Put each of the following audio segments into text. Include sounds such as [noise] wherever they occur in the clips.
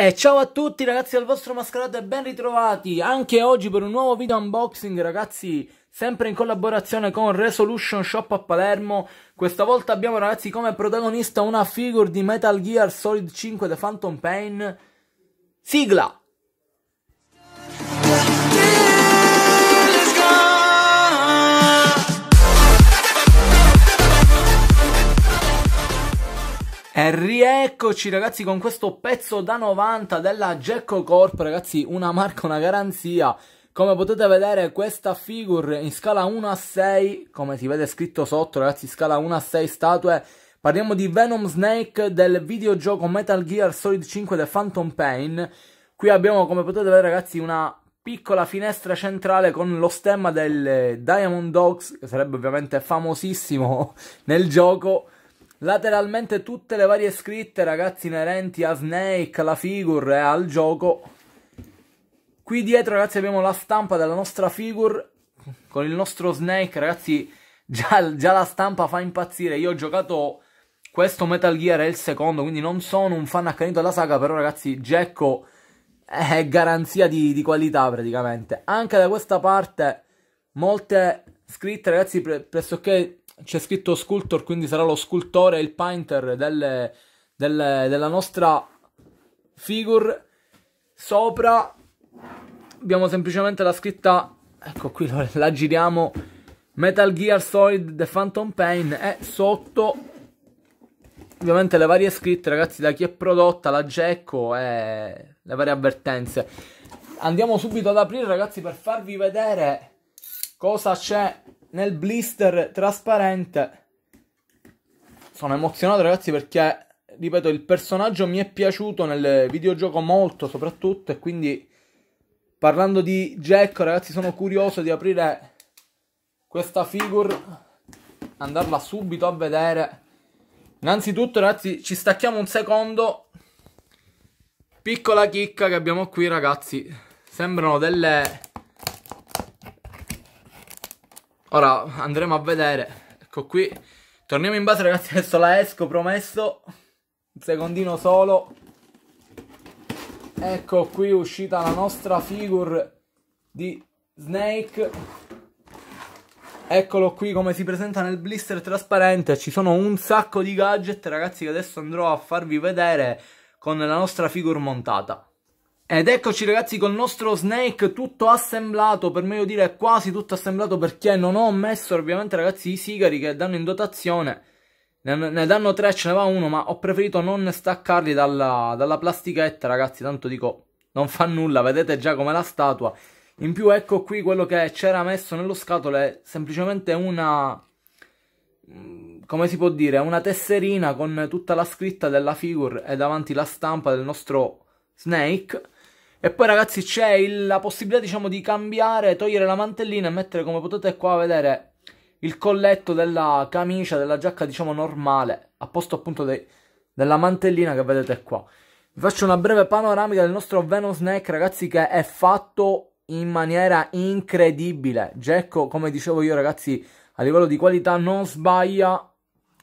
E ciao a tutti ragazzi del vostro mascherato e ben ritrovati anche oggi per un nuovo video unboxing ragazzi sempre in collaborazione con Resolution Shop a Palermo questa volta abbiamo ragazzi come protagonista una figure di Metal Gear Solid 5 The Phantom Pain sigla E rieccoci ragazzi con questo pezzo da 90 della Gecko Corp, ragazzi una marca, una garanzia. Come potete vedere questa figure in scala 1 a 6, come si vede scritto sotto ragazzi, scala 1 a 6 statue. Parliamo di Venom Snake del videogioco Metal Gear Solid 5 The Phantom Pain. Qui abbiamo come potete vedere ragazzi una piccola finestra centrale con lo stemma del Diamond Dogs, che sarebbe ovviamente famosissimo [laughs] nel gioco lateralmente tutte le varie scritte ragazzi inerenti a Snake, alla figure e eh, al gioco qui dietro ragazzi abbiamo la stampa della nostra figure con il nostro Snake ragazzi già, già la stampa fa impazzire io ho giocato questo Metal Gear è il secondo quindi non sono un fan accanito della saga però ragazzi Gecko è garanzia di, di qualità praticamente anche da questa parte molte scritte ragazzi pre pressoché c'è scritto sculptor, quindi sarà lo scultore, il painter delle, delle, della nostra figure. Sopra abbiamo semplicemente la scritta, ecco qui la giriamo, Metal Gear Solid The Phantom Pain e sotto ovviamente le varie scritte, ragazzi, da chi è prodotta, la Gecko e le varie avvertenze. Andiamo subito ad aprire, ragazzi, per farvi vedere cosa c'è nel blister trasparente. Sono emozionato ragazzi perché, ripeto, il personaggio mi è piaciuto nel videogioco molto soprattutto e quindi parlando di Jack ragazzi sono curioso di aprire questa figure, andarla subito a vedere. Innanzitutto ragazzi ci stacchiamo un secondo. Piccola chicca che abbiamo qui ragazzi, sembrano delle Ora andremo a vedere. Ecco qui. Torniamo in base ragazzi, adesso la esco, promesso. Un secondino solo. Ecco qui uscita la nostra figure di Snake. Eccolo qui come si presenta nel blister trasparente. Ci sono un sacco di gadget ragazzi che adesso andrò a farvi vedere con la nostra figure montata. Ed eccoci ragazzi col nostro Snake tutto assemblato, per meglio dire quasi tutto assemblato perché non ho messo ovviamente ragazzi i sigari che danno in dotazione, ne, danno tre, ce ne va uno, ma ho preferito non staccarli dalla, dalla plastichetta ragazzi, tanto dico non fa nulla, vedete già come la statua. In più ecco qui quello che c'era messo nello scatolo è semplicemente una... come si può dire? Una tesserina con tutta la scritta della figure e davanti la stampa del nostro Snake e poi ragazzi c'è il, la possibilità diciamo di cambiare, togliere la mantellina e mettere come potete qua vedere il colletto della camicia, della giacca diciamo normale, a posto appunto de, della mantellina che vedete qua. Vi faccio una breve panoramica del nostro Venom Snack ragazzi che è fatto in maniera incredibile. Gecko come dicevo io ragazzi a livello di qualità non sbaglia,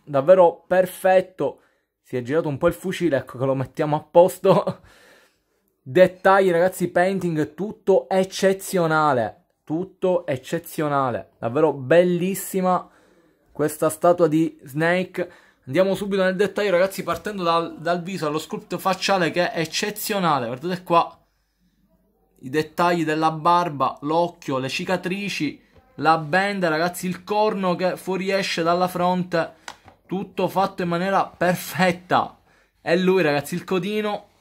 davvero perfetto. Si è girato un po' il fucile, ecco che lo mettiamo a posto. [laughs] Dettagli ragazzi, painting tutto eccezionale, tutto eccezionale, davvero bellissima questa statua di Snake. Andiamo subito nel dettaglio ragazzi partendo dal, dal viso allo sculpt facciale che è eccezionale, guardate qua i dettagli della barba, l'occhio, le cicatrici, la benda ragazzi, il corno che fuoriesce dalla fronte, tutto fatto in maniera perfetta. E lui ragazzi il codino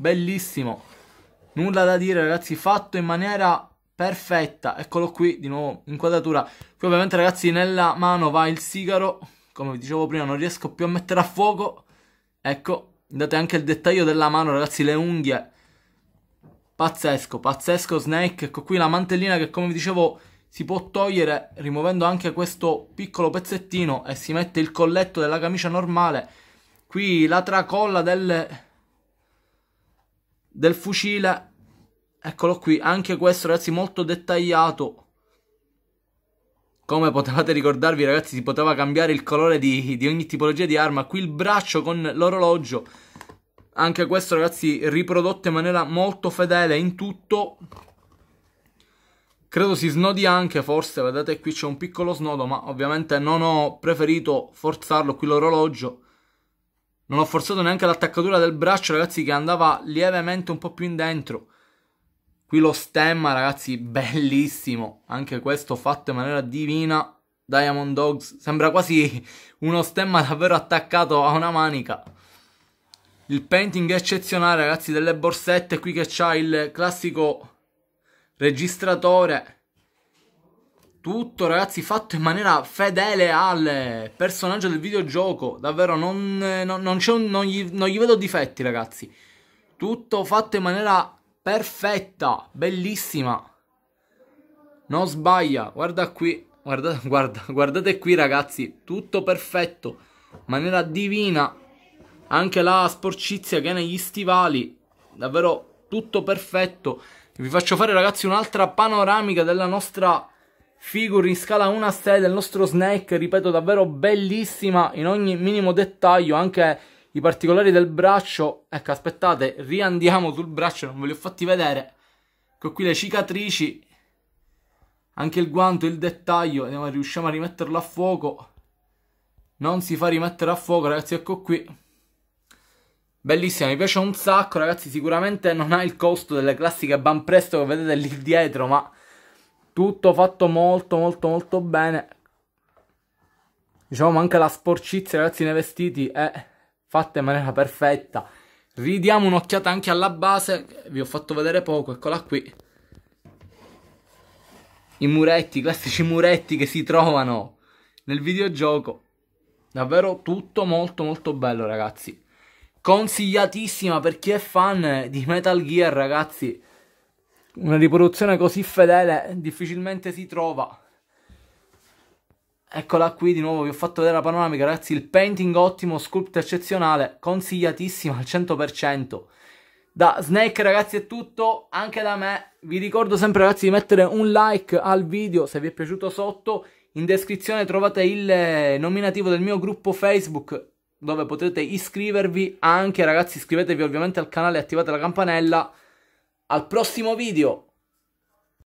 bellissimo. Nulla da dire ragazzi, fatto in maniera perfetta. Eccolo qui, di nuovo, inquadratura. Qui ovviamente ragazzi nella mano va il sigaro. Come vi dicevo prima, non riesco più a mettere a fuoco. Ecco, date anche il dettaglio della mano ragazzi, le unghie. Pazzesco, pazzesco Snake. Ecco qui la mantellina che come vi dicevo si può togliere rimuovendo anche questo piccolo pezzettino e si mette il colletto della camicia normale. Qui la tracolla delle del fucile, eccolo qui, anche questo ragazzi molto dettagliato. Come potevate ricordarvi ragazzi si poteva cambiare il colore di, di ogni tipologia di arma. Qui il braccio con l'orologio, anche questo ragazzi riprodotto in maniera molto fedele in tutto. Credo si snodi anche, forse, vedete qui c'è un piccolo snodo, ma ovviamente non ho preferito forzarlo qui l'orologio non ho forzato neanche l'attaccatura del braccio, ragazzi, che andava lievemente un po' più in dentro. Qui lo stemma, ragazzi, bellissimo. Anche questo fatto in maniera divina. Diamond Dogs. Sembra quasi uno stemma davvero attaccato a una manica. Il painting è eccezionale, ragazzi, delle borsette. Qui che c'ha il classico registratore tutto ragazzi fatto in maniera fedele al personaggio del videogioco, davvero non, non, non, un, non gli, gli vedo difetti ragazzi, tutto fatto in maniera perfetta, bellissima, non sbaglia, guarda qui, guarda, [laughs] guarda, guardate qui ragazzi, tutto perfetto, maniera divina, anche la sporcizia che è negli stivali, davvero tutto perfetto, vi faccio fare ragazzi un'altra panoramica della nostra figure in scala 1 a 6 del nostro Snake, ripeto davvero bellissima in ogni minimo dettaglio, anche i particolari del braccio, ecco aspettate, riandiamo sul braccio, non ve li ho fatti vedere, ecco qui le cicatrici, anche il guanto, il dettaglio, Andiamo, riusciamo a rimetterlo a fuoco, non si fa rimettere a fuoco ragazzi, ecco qui, Bellissima, mi piace un sacco ragazzi, sicuramente non ha il costo delle classiche Banpresto che vedete lì dietro, ma tutto fatto molto molto molto bene diciamo anche la sporcizia ragazzi nei vestiti è eh, fatta in maniera perfetta ridiamo un'occhiata anche alla base vi ho fatto vedere poco eccola qui i muretti i classici muretti che si trovano nel videogioco davvero tutto molto molto bello ragazzi consigliatissima per chi è fan di Metal Gear ragazzi una riproduzione così fedele difficilmente si trova. Eccola qui di nuovo, vi ho fatto vedere la panoramica, ragazzi, il painting ottimo, sculpt eccezionale, consigliatissimo al 100%. Da Snake ragazzi è tutto, anche da me, vi ricordo sempre ragazzi di mettere un like al video se vi è piaciuto sotto, in descrizione trovate il eh, nominativo del mio gruppo Facebook dove potete iscrivervi, anche ragazzi iscrivetevi ovviamente al canale e attivate la campanella al prossimo video!